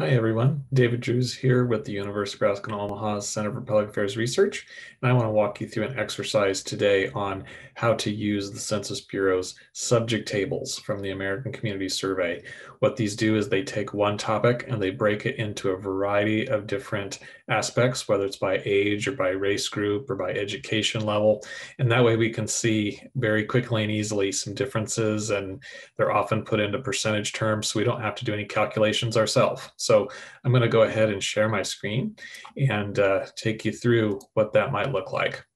Hi, everyone. David Drews here with the University of Nebraska Omaha's Center for Public Affairs Research, and I want to walk you through an exercise today on how to use the Census Bureau's subject tables from the American Community Survey. What these do is they take one topic and they break it into a variety of different aspects, whether it's by age or by race group or by education level. And that way we can see very quickly and easily some differences, and they're often put into percentage terms, so we don't have to do any calculations ourselves. So I'm going to go ahead and share my screen and uh, take you through what that might look like.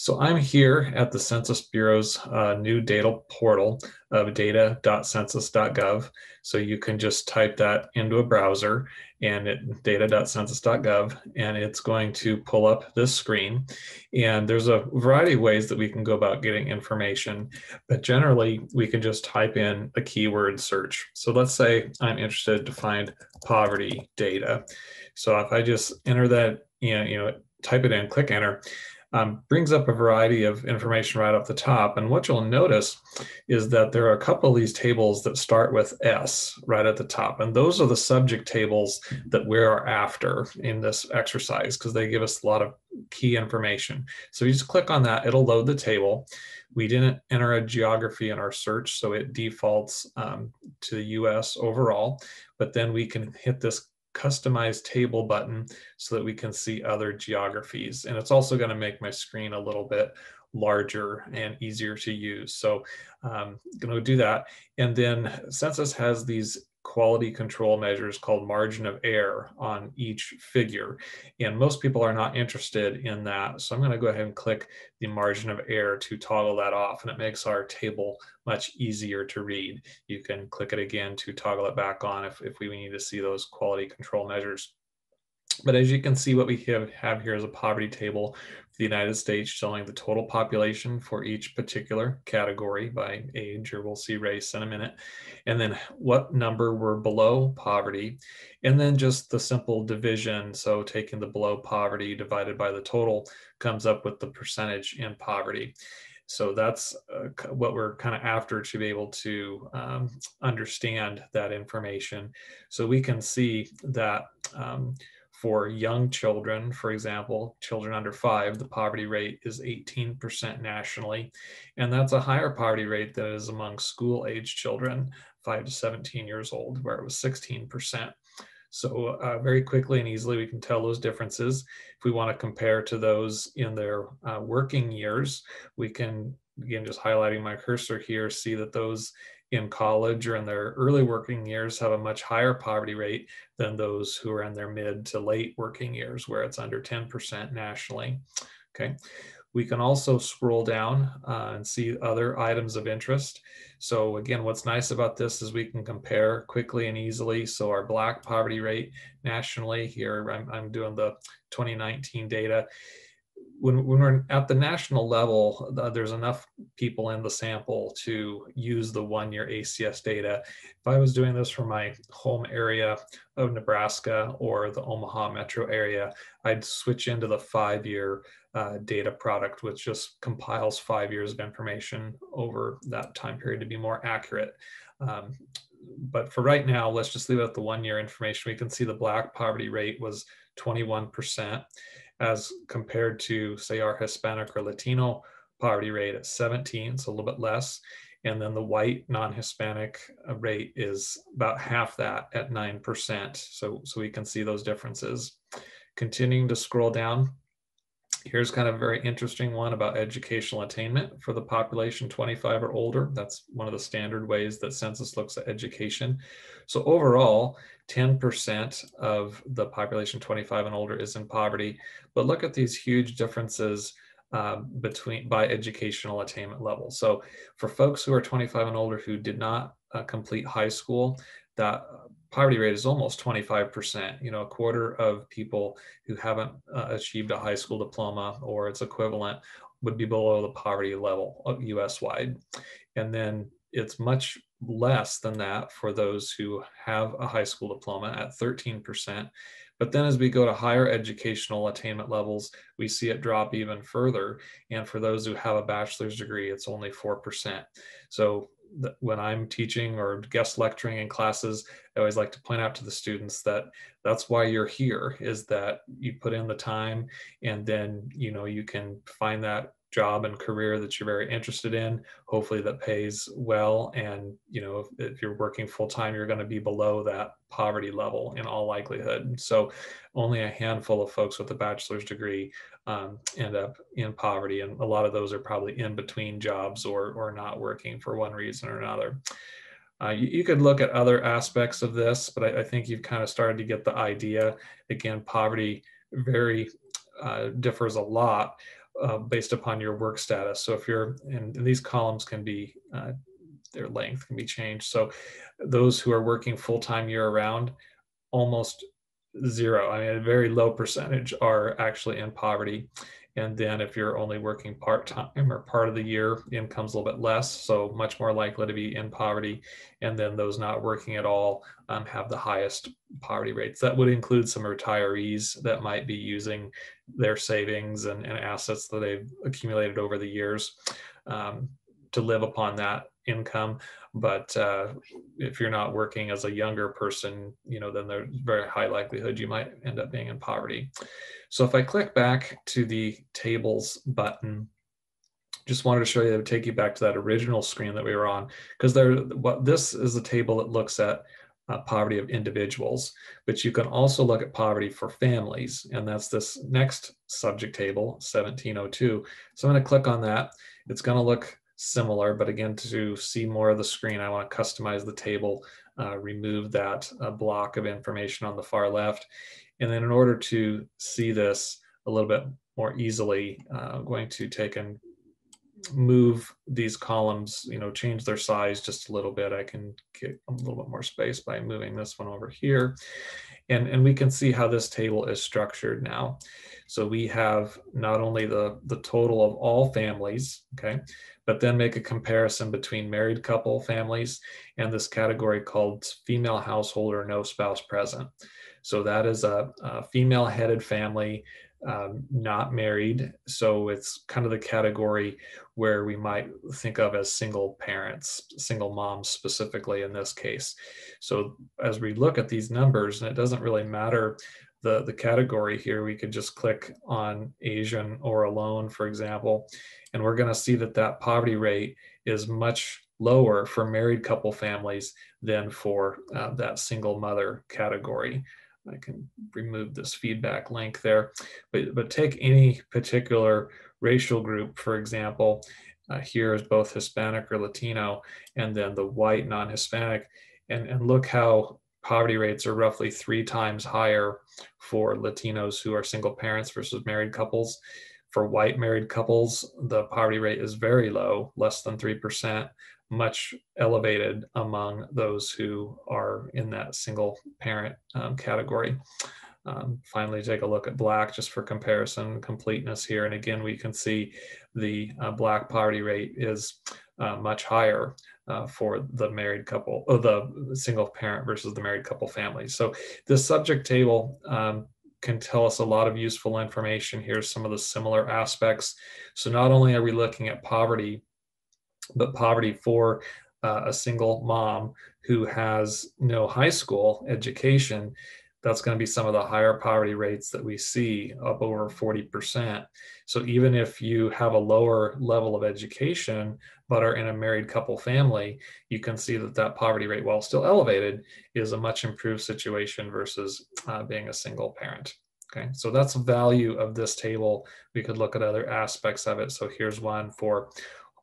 So I'm here at the Census Bureau's uh, new data portal of data.census.gov. So you can just type that into a browser and it data.census.gov and it's going to pull up this screen. And there's a variety of ways that we can go about getting information, but generally we can just type in a keyword search. So let's say I'm interested to find poverty data. So if I just enter that, you know, you know type it in, click enter, um, brings up a variety of information right off the top. And what you'll notice is that there are a couple of these tables that start with S right at the top. And those are the subject tables that we are after in this exercise because they give us a lot of key information. So you just click on that, it'll load the table. We didn't enter a geography in our search, so it defaults um, to the US overall, but then we can hit this customize table button so that we can see other geographies. And it's also going to make my screen a little bit larger and easier to use. So I'm um, going to do that. And then Census has these quality control measures called margin of error on each figure. And most people are not interested in that. So I'm going to go ahead and click the margin of error to toggle that off and it makes our table much easier to read. You can click it again to toggle it back on if, if we need to see those quality control measures. But as you can see, what we have, have here is a poverty table the United States showing the total population for each particular category by age, or we'll see race in a minute, and then what number were below poverty, and then just the simple division. So taking the below poverty divided by the total comes up with the percentage in poverty. So that's uh, what we're kind of after to be able to um, understand that information. So we can see that um, for young children, for example, children under five, the poverty rate is 18% nationally. And that's a higher poverty rate than is among school age children, five to 17 years old, where it was 16%. So uh, very quickly and easily, we can tell those differences. If we want to compare to those in their uh, working years, we can again, just highlighting my cursor here, see that those in college or in their early working years have a much higher poverty rate than those who are in their mid to late working years, where it's under 10% nationally. Okay. We can also scroll down uh, and see other items of interest. So again, what's nice about this is we can compare quickly and easily. So our black poverty rate nationally here, I'm, I'm doing the 2019 data when, when we're at the national level, uh, there's enough people in the sample to use the one year ACS data. If I was doing this for my home area of Nebraska or the Omaha metro area, I'd switch into the five year uh, data product, which just compiles five years of information over that time period to be more accurate. Um, but for right now, let's just leave out the one year information. We can see the black poverty rate was 21% as compared to, say, our Hispanic or Latino poverty rate at 17, so a little bit less. And then the white non-Hispanic uh, rate is about half that at 9%. So, so we can see those differences. Continuing to scroll down, Here's kind of a very interesting one about educational attainment for the population 25 or older. That's one of the standard ways that census looks at education. So overall, 10% of the population 25 and older is in poverty. But look at these huge differences uh, between by educational attainment level. So for folks who are 25 and older who did not uh, complete high school, that poverty rate is almost 25%, you know, a quarter of people who haven't uh, achieved a high school diploma or its equivalent would be below the poverty level US wide. And then it's much less than that for those who have a high school diploma at 13%. But then as we go to higher educational attainment levels, we see it drop even further. And for those who have a bachelor's degree, it's only 4%. So when I'm teaching or guest lecturing in classes, I always like to point out to the students that that's why you're here is that you put in the time and then, you know, you can find that job and career that you're very interested in hopefully that pays well and you know if, if you're working full-time you're going to be below that poverty level in all likelihood so only a handful of folks with a bachelor's degree um, end up in poverty and a lot of those are probably in between jobs or or not working for one reason or another uh, you, you, could look at other aspects of this but I, I think you've kind of started to get the idea again poverty very uh, differs a lot uh, based upon your work status. So if you're, and, and these columns can be, uh, their length can be changed. So those who are working full-time year around, almost zero, I mean, a very low percentage are actually in poverty. And then if you're only working part time or part of the year, income's a little bit less, so much more likely to be in poverty. And then those not working at all um, have the highest poverty rates. That would include some retirees that might be using their savings and, and assets that they've accumulated over the years um, to live upon that income but uh, if you're not working as a younger person you know then there's very high likelihood you might end up being in poverty so if i click back to the tables button just wanted to show you that would take you back to that original screen that we were on because there what this is a table that looks at uh, poverty of individuals but you can also look at poverty for families and that's this next subject table 1702 so i'm going to click on that it's going to look similar, but again, to see more of the screen, I want to customize the table, uh, remove that uh, block of information on the far left. And then in order to see this a little bit more easily, uh, I'm going to take and move these columns, you know, change their size just a little bit. I can get a little bit more space by moving this one over here. And, and we can see how this table is structured now. So we have not only the, the total of all families, okay, but then make a comparison between married couple families and this category called female household or no spouse present. So that is a, a female headed family, um, not married. So it's kind of the category where we might think of as single parents, single moms specifically in this case. So as we look at these numbers, and it doesn't really matter the, the category here, we could just click on Asian or alone, for example, and we're going to see that that poverty rate is much lower for married couple families than for uh, that single mother category. I can remove this feedback link there, but, but take any particular racial group, for example, uh, here is both Hispanic or Latino, and then the white non-Hispanic, and, and look how poverty rates are roughly three times higher for Latinos who are single parents versus married couples. For white married couples, the poverty rate is very low, less than 3%, much elevated among those who are in that single parent um, category. Um, finally, take a look at Black just for comparison completeness here. And again, we can see the uh, Black poverty rate is uh, much higher uh, for the married couple or uh, the single parent versus the married couple family. So this subject table um, can tell us a lot of useful information. Here's some of the similar aspects. So not only are we looking at poverty, but poverty for uh, a single mom who has no high school education that's going to be some of the higher poverty rates that we see up over 40%. So even if you have a lower level of education, but are in a married couple family, you can see that that poverty rate, while still elevated, is a much improved situation versus uh, being a single parent. Okay, so that's the value of this table. We could look at other aspects of it. So here's one for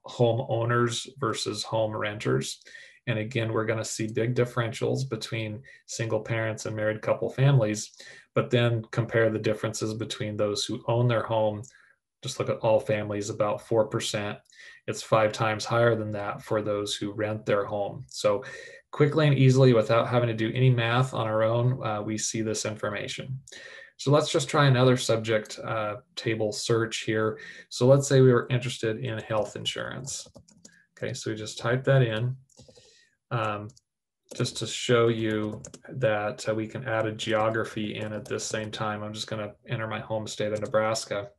homeowners versus home renters. And again, we're going to see big differentials between single parents and married couple families, but then compare the differences between those who own their home. Just look at all families, about 4%. It's five times higher than that for those who rent their home. So, quickly and easily without having to do any math on our own, uh, we see this information. So let's just try another subject uh, table search here. So let's say we were interested in health insurance. Okay, so we just type that in um, just to show you that uh, we can add a geography in at this same time. I'm just going to enter my home state of Nebraska.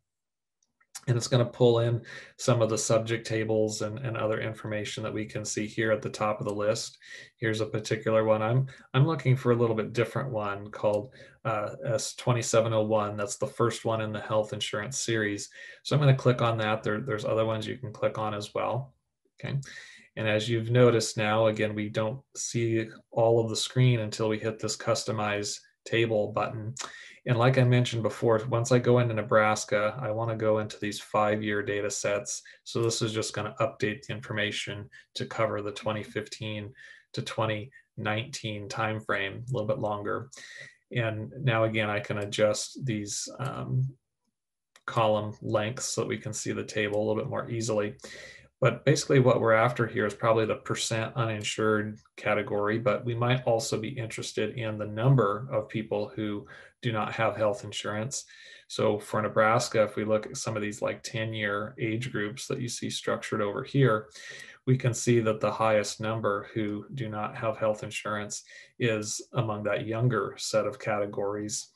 And it's going to pull in some of the subject tables and, and other information that we can see here at the top of the list. Here's a particular one. I'm, I'm looking for a little bit different one called uh, S2701. That's the first one in the health insurance series. So I'm going to click on that. There, there's other ones you can click on as well. Okay. And as you've noticed now, again, we don't see all of the screen until we hit this customize table button. And like I mentioned before, once I go into Nebraska, I want to go into these five-year data sets. So this is just going to update the information to cover the 2015 to 2019 timeframe, a little bit longer. And now again, I can adjust these um, column lengths so that we can see the table a little bit more easily but basically what we're after here is probably the percent uninsured category but we might also be interested in the number of people who do not have health insurance so for nebraska if we look at some of these like 10 year age groups that you see structured over here we can see that the highest number who do not have health insurance is among that younger set of categories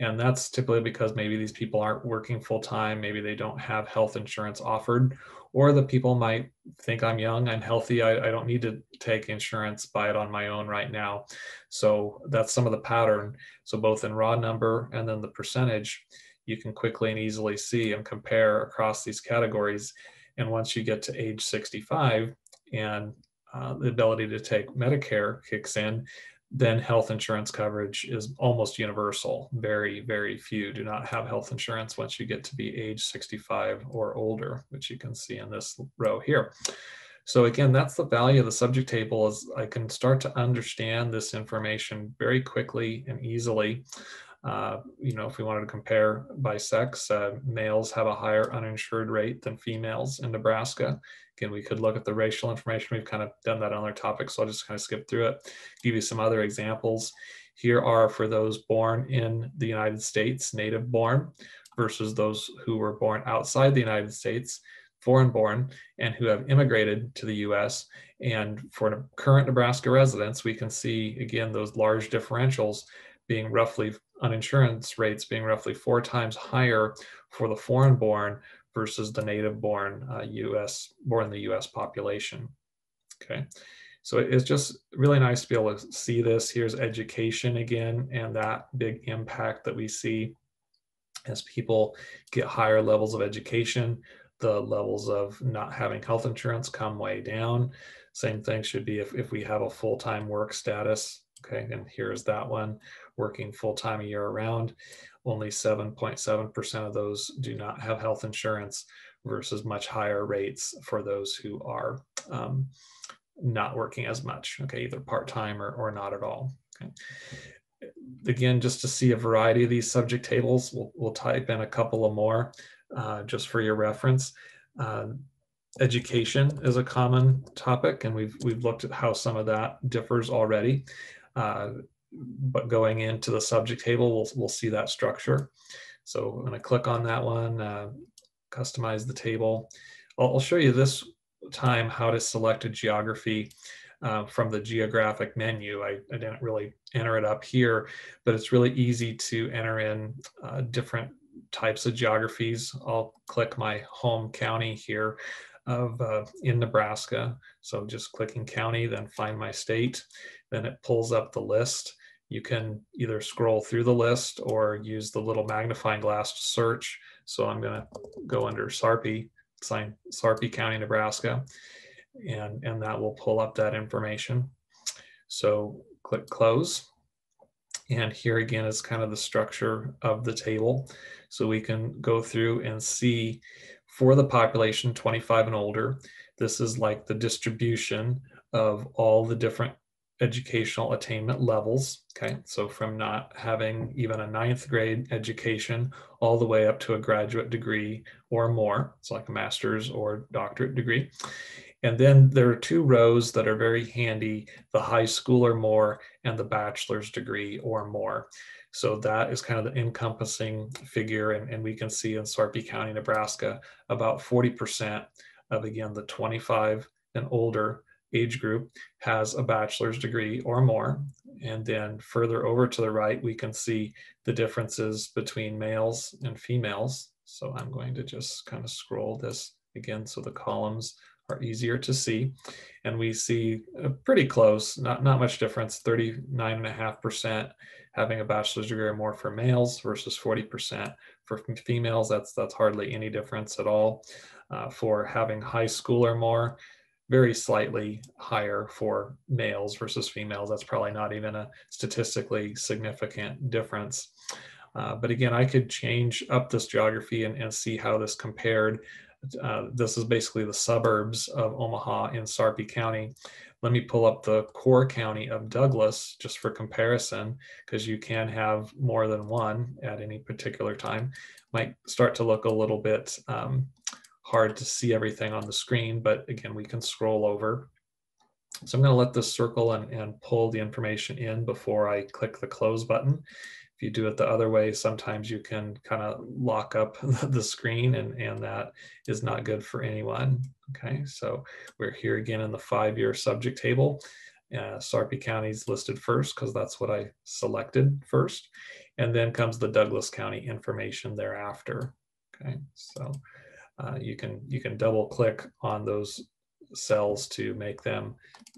and that's typically because maybe these people aren't working full time maybe they don't have health insurance offered or the people might think I'm young, I'm healthy, I, I, don't need to take insurance, buy it on my own right now. So that's some of the pattern. So both in raw number and then the percentage, you can quickly and easily see and compare across these categories. And once you get to age 65 and uh, the ability to take Medicare kicks in, then health insurance coverage is almost universal. Very, very few do not have health insurance once you get to be age 65 or older, which you can see in this row here. So again, that's the value of the subject table is I can start to understand this information very quickly and easily. Uh, you know, if we wanted to compare by sex, uh, males have a higher uninsured rate than females in Nebraska. Again, we could look at the racial information. We've kind of done that on other topics, so I'll just kind of skip through it. Give you some other examples. Here are for those born in the United States, native born, versus those who were born outside the United States, foreign born, and who have immigrated to the US. And for current Nebraska residents, we can see again those large differentials being roughly on insurance rates being roughly four times higher for the foreign born versus the native born uh, US born in the US population. Okay. So it's just really nice to be able to see this. Here's education again, and that big impact that we see as people get higher levels of education, the levels of not having health insurance come way down. Same thing should be if, if we have a full-time work status. Okay, and here's that one working full time year round. Only 7.7% of those do not have health insurance versus much higher rates for those who are um, not working as much, okay, either part time or, or not at all. Okay. Again, just to see a variety of these subject tables, we'll, we'll type in a couple of more uh, just for your reference. Uh, education is a common topic, and we've, we've looked at how some of that differs already. Uh, but going into the subject table, we'll, we'll see that structure. So I'm gonna click on that one, uh, customize the table. I'll, I'll, show you this time how to select a geography uh, from the geographic menu. I, I, didn't really enter it up here, but it's really easy to enter in uh, different types of geographies. I'll click my home county here of uh, in Nebraska. So just clicking county, then find my state, then it pulls up the list you can either scroll through the list or use the little magnifying glass to search. So I'm going to go under Sarpy, sign Sarpy County, Nebraska, and, and that will pull up that information. So click close. And here again is kind of the structure of the table. So we can go through and see for the population 25 and older, this is like the distribution of all the different educational attainment levels. Okay, so from not having even a ninth grade education all the way up to a graduate degree or more, it's like a master's or doctorate degree. And then there are two rows that are very handy the high school or more, and the bachelor's degree or more. So that is kind of the encompassing figure. And, and we can see in Sarpy County, Nebraska, about 40% of again the 25 and older age group has a bachelor's degree or more. And then further over to the right, we can see the differences between males and females. So I'm going to just kind of scroll this again so the columns are easier to see. And we see a pretty close, not, not much difference, 39.5% having a bachelor's degree or more for males versus 40% for females. That's, that's hardly any difference at all. Uh, for having high school or more, very slightly higher for males versus females. That's probably not even a statistically significant difference. Uh, but again, I could change up this geography and, and see how this compared. Uh, this is basically the suburbs of Omaha in Sarpy County. Let me pull up the core county of Douglas just for comparison, because you can have more than one at any particular time. Might start to look a little bit um, hard to see everything on the screen, but again, we can scroll over. So I'm going to let this circle and, and pull the information in before I click the close button. If you do it the other way, sometimes you can kind of lock up the screen and, and that is not good for anyone. Okay, so we're here again in the five-year subject table. Uh, Sarpy County is listed first because that's what I selected first. And then comes the Douglas County information thereafter. Okay, so uh, you can you can double click on those cells to make them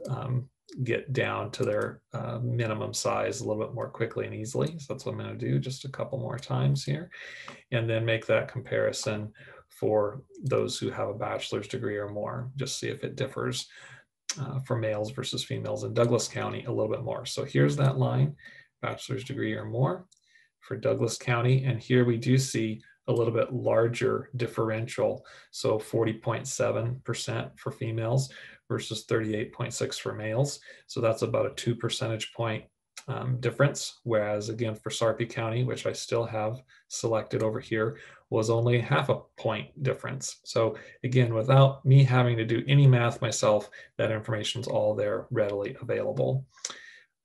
um, get down to their uh, minimum size a little bit more quickly and easily. So that's what I'm going to do just a couple more times here, and then make that comparison for those who have a bachelor's degree or more, just see if it differs uh, for males versus females in Douglas County a little bit more. So here's that line, bachelor's degree or more for Douglas County. And here we do see a little bit larger differential. So 40.7% for females versus 38.6 for males. So that's about a two percentage point um, difference. Whereas again, for Sarpy County, which I still have selected over here, was only half a point difference. So again, without me having to do any math myself, that information is all there readily available.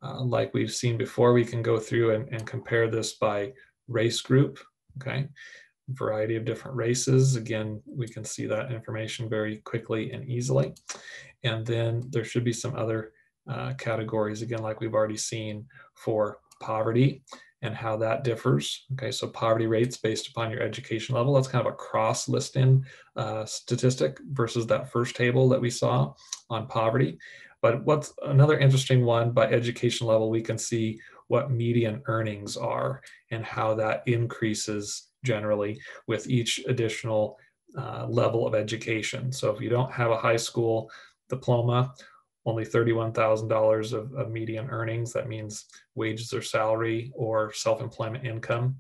Uh, like we've seen before, we can go through and, and compare this by race group, okay? variety of different races. Again, we can see that information very quickly and easily. And then there should be some other uh, categories, again, like we've already seen for poverty and how that differs. Okay, so poverty rates based upon your education level, that's kind of a cross listing uh, statistic versus that first table that we saw on poverty. But what's another interesting one by education level, we can see what median earnings are and how that increases generally with each additional uh, level of education. So if you don't have a high school diploma, only $31,000 of, of median earnings, that means wages or salary or self-employment income.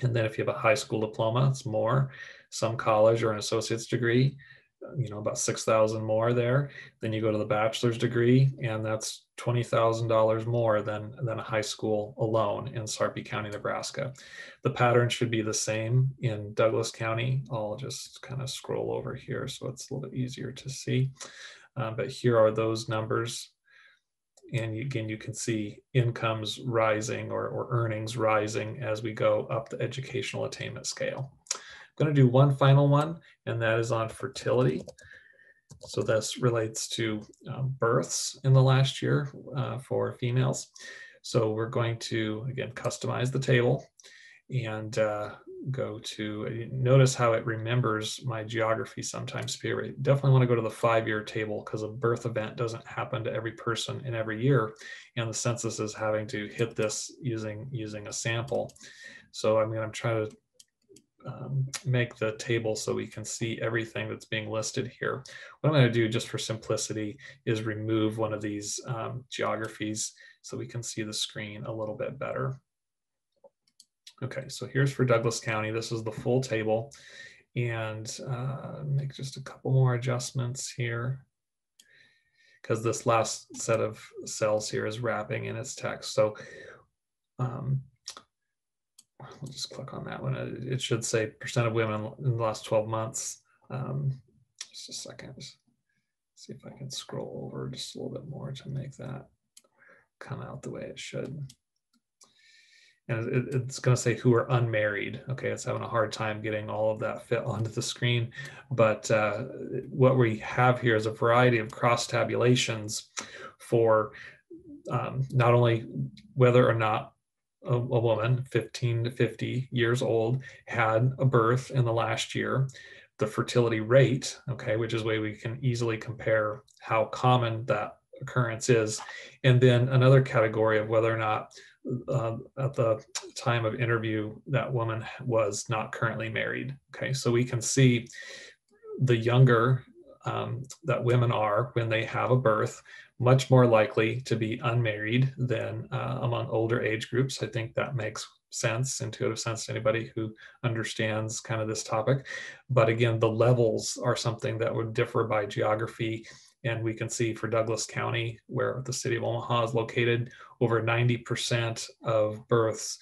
And then if you have a high school diploma, it's more, some college or an associate's degree, you know about 6000 more there then you go to the bachelor's degree and that's $20000 more than than a high school alone in sarpy county nebraska the pattern should be the same in douglas county i'll just kind of scroll over here so it's a little bit easier to see um, but here are those numbers and again you can see incomes rising or, or earnings rising as we go up the educational attainment scale I'm going to do one final one and that is on fertility. So this relates to um, births in the last year uh, for females. So we're going to, again, customize the table and uh, go to, notice how it remembers my geography sometimes period. Definitely want to go to the five-year table because a birth event doesn't happen to every person in every year. And the census is having to hit this using, using a sample. So I mean, I'm trying to um, make the table so we can see everything that's being listed here. What I'm going to do just for simplicity is remove one of these um, geographies so we can see the screen a little bit better. Okay, so here's for Douglas County. This is the full table and uh, make just a couple more adjustments here because this last set of cells here is wrapping in its text. So um, I'll just click on that one. Uh, it, should say percent of women in the last 12 months. Um, just a second. see if I can scroll over just a little bit more to make that come out the way it should. And it, it's going to say who are unmarried. Okay, it's having a hard time getting all of that fit onto the screen. But uh, what we have here is a variety of cross tabulations for um, not only whether or not a, a woman 15 to 50 years old had a birth in the last year the fertility rate okay which is way we can easily compare how common that occurrence is and then another category of whether or not uh, at the time of interview that woman was not currently married okay so we can see the younger um, that women are when they have a birth much more likely to be unmarried than uh, among older age groups. I think that makes sense, intuitive sense to anybody who understands kind of this topic. But again, the levels are something that would differ by geography. And we can see for Douglas County, where the city of Omaha is located, over 90% of births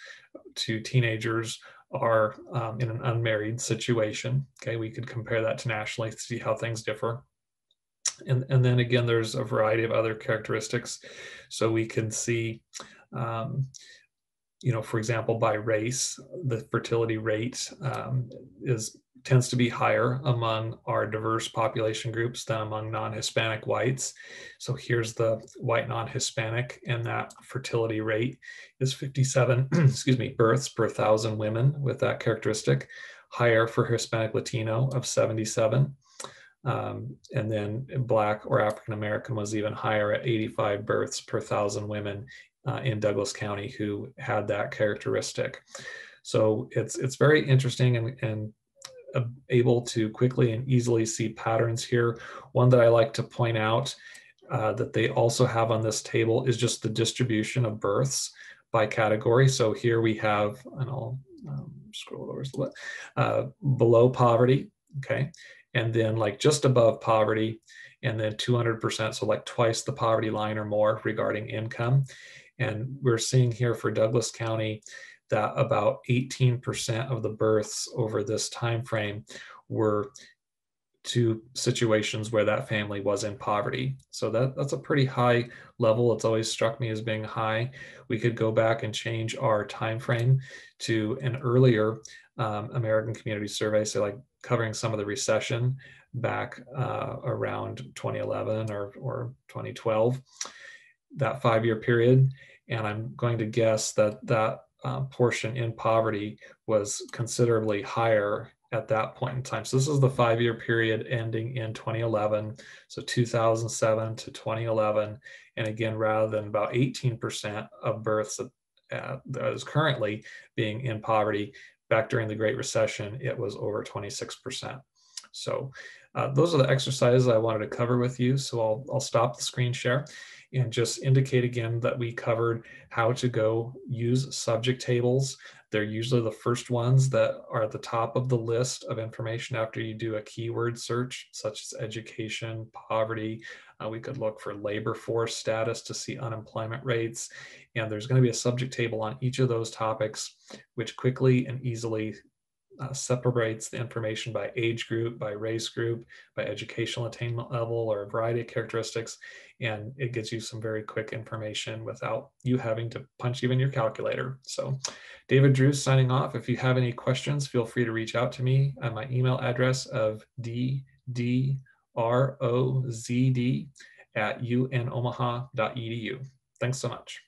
to teenagers are um, in an unmarried situation. Okay, we could compare that to nationally, see how things differ. And, and then again, there's a variety of other characteristics. So we can see, um, you know, for example, by race, the fertility rate um, is tends to be higher among our diverse population groups than among non-Hispanic whites. So here's the white non-Hispanic, and that fertility rate is 57, excuse me, births per thousand women with that characteristic, higher for Hispanic Latino of 77. Um, and then Black or African American was even higher at 85 births per thousand women uh, in Douglas County who had that characteristic. So it's it's very interesting and, and uh, able to quickly and easily see patterns here. One that I like to point out uh, that they also have on this table is just the distribution of births by category. So here we have, and I'll um, scroll over a little bit, uh, below poverty, okay? and then like just above poverty, and then 200%, so like twice the poverty line or more regarding income. And we're seeing here for Douglas County that about 18% of the births over this time frame were to situations where that family was in poverty. So that, that's a pretty high level. It's always struck me as being high. We could go back and change our time frame to an earlier um, American Community Survey, say like covering some of the recession back uh, around 2011 or, or 2012, that five year period. And I'm going to guess that that uh, portion in poverty was considerably higher at that point in time. So this is the five year period ending in 2011. So 2007 to 2011. And again, rather than about 18% of births that is currently being in poverty, Back during the Great Recession, it was over 26%. So uh, those are the exercises I wanted to cover with you. So I'll, I'll stop the screen share and just indicate again that we covered how to go use subject tables they're usually the first ones that are at the top of the list of information after you do a keyword search, such as education, poverty. Uh, we could look for labor force status to see unemployment rates. And there's going to be a subject table on each of those topics, which quickly and easily uh, separates the information by age group, by race group, by educational attainment level, or a variety of characteristics. And it gives you some very quick information without you having to punch even your calculator. So, David Drew signing off. If you have any questions, feel free to reach out to me at my email address of ddrozd at unomaha.edu. Thanks so much.